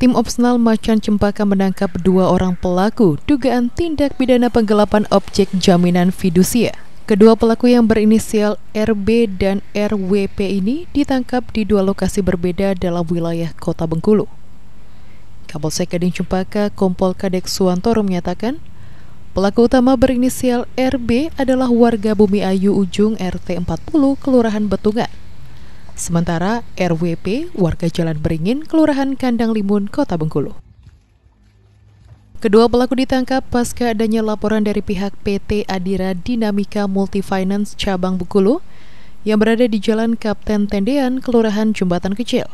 Tim Opsnal Macan Cempaka menangkap dua orang pelaku dugaan tindak pidana penggelapan objek jaminan fidusia. Kedua pelaku yang berinisial RB dan RWP ini ditangkap di dua lokasi berbeda dalam wilayah Kota Bengkulu. Kapolsek Gading Cempaka Kompol Kadek Suwantoro menyatakan, pelaku utama berinisial RB adalah warga Bumi Ayu Ujung RT 40 Kelurahan Betungan. Sementara RWP, warga Jalan Beringin, Kelurahan Kandang Limun, Kota Bengkulu. Kedua pelaku ditangkap pasca adanya laporan dari pihak PT Adira Dinamika Multifinance Cabang Bengkulu yang berada di Jalan Kapten Tendean, Kelurahan Jembatan Kecil.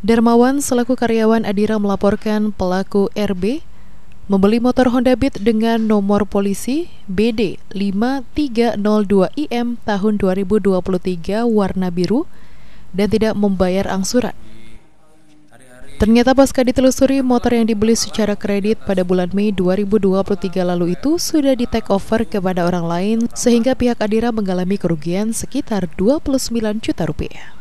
Dermawan selaku karyawan Adira melaporkan pelaku RB membeli motor Honda Beat dengan nomor polisi BD 5302IM tahun 2023 warna biru dan tidak membayar angsuran. Ternyata pasca ditelusuri, motor yang dibeli secara kredit pada bulan Mei 2023 lalu itu sudah di take over kepada orang lain sehingga pihak Adira mengalami kerugian sekitar 29 juta rupiah.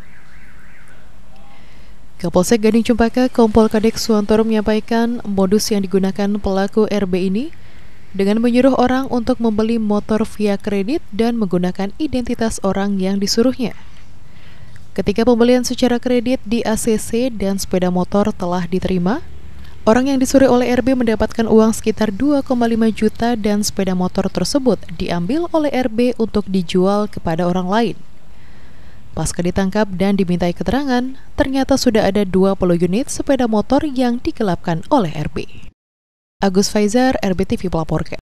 Kapolsek Gading Cempaka Kompol Kadek Suantoro menyampaikan modus yang digunakan pelaku RB ini dengan menyuruh orang untuk membeli motor via kredit dan menggunakan identitas orang yang disuruhnya. Ketika pembelian secara kredit di ACC dan sepeda motor telah diterima, orang yang disuruh oleh RB mendapatkan uang sekitar 2,5 juta dan sepeda motor tersebut diambil oleh RB untuk dijual kepada orang lain. Pasca ditangkap dan dimintai keterangan, ternyata sudah ada 20 unit sepeda motor yang dikelapkan oleh RB. Agus Faizar, RBTV melaporkan.